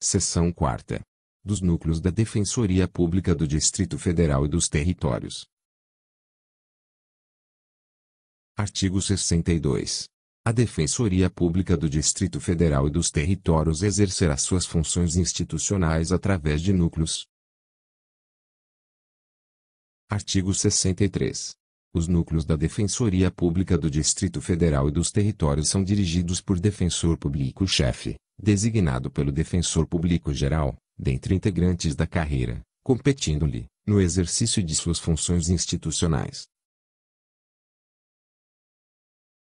Seção 4. Dos núcleos da Defensoria Pública do Distrito Federal e dos Territórios. Artigo 62. A Defensoria Pública do Distrito Federal e dos Territórios exercerá suas funções institucionais através de núcleos. Artigo 63. Os núcleos da Defensoria Pública do Distrito Federal e dos Territórios são dirigidos por defensor público-chefe designado pelo defensor público-geral, dentre integrantes da carreira, competindo-lhe, no exercício de suas funções institucionais.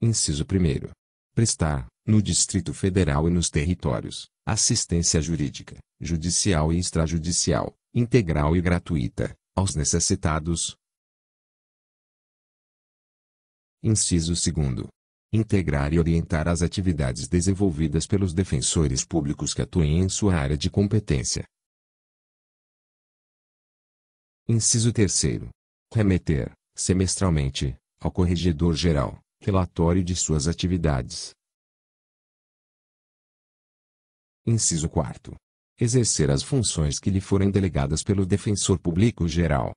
Inciso 1. Prestar, no Distrito Federal e nos territórios, assistência jurídica, judicial e extrajudicial, integral e gratuita, aos necessitados. Inciso 2 integrar e orientar as atividades desenvolvidas pelos defensores públicos que atuem em sua área de competência. Inciso 3. Remeter, semestralmente, ao Corregedor-Geral, relatório de suas atividades. Inciso 4. Exercer as funções que lhe forem delegadas pelo Defensor Público Geral,